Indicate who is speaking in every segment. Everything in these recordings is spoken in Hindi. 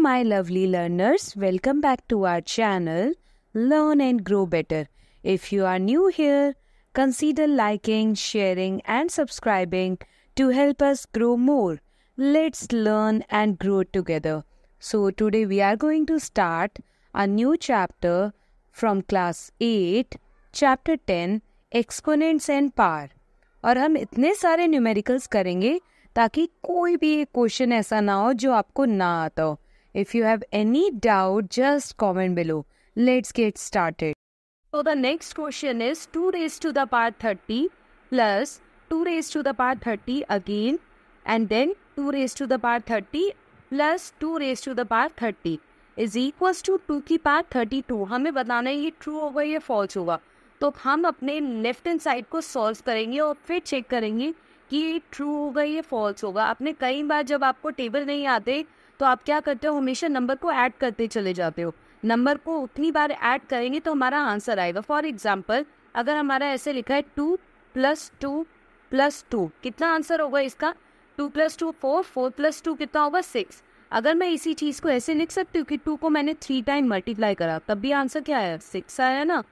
Speaker 1: my lovely learners. Welcome back to our channel, Learn and Grow Better. If you are new here, consider liking, sharing and subscribing to help us grow more. Let's learn and grow together. So today we are going to start a new chapter from class 8, chapter 10, exponents and power. और हम इतने सारे न्यूमेरिकल्स करेंगे ताकि कोई भी एक क्वेश्चन ऐसा ना हो जो आपको ना आता हो If you have any doubt, just comment below. Let's get started. So the next question is 2 raised to the power 30 plus 2 raised to the power 30 again and then 2 raised to the power 30 plus two raise to the power thirty is equal to two की पार थर्टी टू हमें बताना है ये ट्रू होगा या फॉल्स होगा तो हम अपने लेफ्ट हैंड साइड को सॉल्व करेंगे और फिर चेक करेंगे कि ये ट्रू होगा या फॉल्स होगा आपने कई बार जब आपको टेबल नहीं आते तो आप क्या करते हो हमेशा नंबर को ऐड करते चले जाते हो नंबर को उतनी बार ऐड करेंगे तो हमारा आंसर आएगा फॉर एग्जाम्पल अगर हमारा ऐसे लिखा है two plus two plus two कितना आंसर होगा इसका two plus two four four plus two कितना होगा सिक्स अगर मैं इसी चीज़ को ऐसे लिख सकती हूँ कि टू को मैंने थ्री टाइम मल्टीप्लाई करा तब भी आंसर क्या आया सिक्स आया ना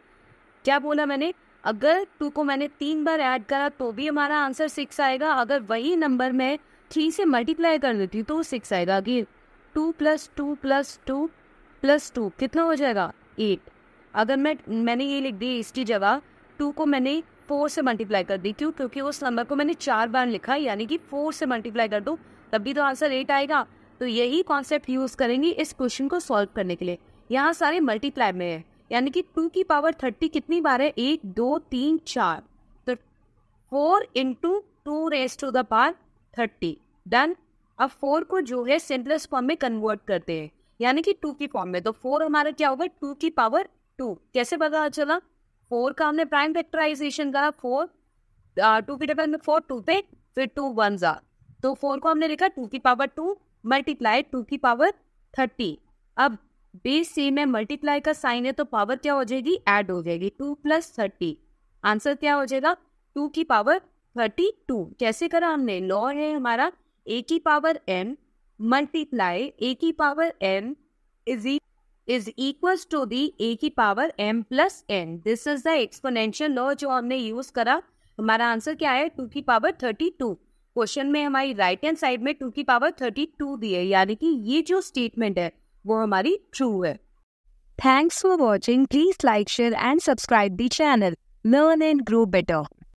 Speaker 1: क्या बोला मैंने अगर टू को मैंने तीन बार ऐड करा तो भी हमारा आंसर सिक्स आएगा अगर वही नंबर मैं थ्री से मल्टीप्लाई कर देती हूँ तो सिक्स आएगा again two plus two plus two plus two कितना हो जाएगा एट अगर मैं मैंने ये लिख दी इसकी जगह टू को मैंने फोर से मल्टीप्लाई कर दी क्यों क्योंकि उस नंबर को मैंने चार बार लिखा यानी कि फोर से मल्टीप्लाई कर दो तब भी तो आंसर एट आएगा तो यही कॉन्सेप्ट यूज करेंगे इस क्वेश्चन को सॉल्व करने के लिए यहाँ सारे मल्टीप्लाई में है यानी कि टू की पावर थर्टी कितनी बार है एक दो तीन चार तो four into two raise to the power thirty done अब फोर को जो है सिंपलेस फॉर्म में कन्वर्ट करते हैं यानी कि टू की फॉर्म में तो फोर हमारा क्या होगा टू की पावर टू कैसे पता चला फोर का हमने प्राइम फैक्टराइजेशन करा फोर टू की डबल में फोर टू पे फिर टू वन जा तो फोर को हमने लिखा टू की पावर टू मल्टीप्लाई टू की पावर थर्टी अब बी सी में मल्टीप्लाई का साइन है तो पावर क्या हो जाएगी ऐड हो जाएगी टू प्लस थर्टी आंसर क्या हो जाएगा टू की पावर थर्टी टू कैसे करा हमने लॉ है हमारा ए की पावर एन मल्टीप्लाई ए की power N is is equal to the A की power M plus N this is the exponential law जो हमने यूज करा हमारा आंसर क्या है टू की पावर थर्टी टू क्वेश्चन में हमारी राइट हैंड साइड में टू की पावर थर्टी टू दी है यानी कि ये जो स्टेटमेंट है वो हमारी ट्रू है thanks for watching please like share and subscribe the channel learn and grow better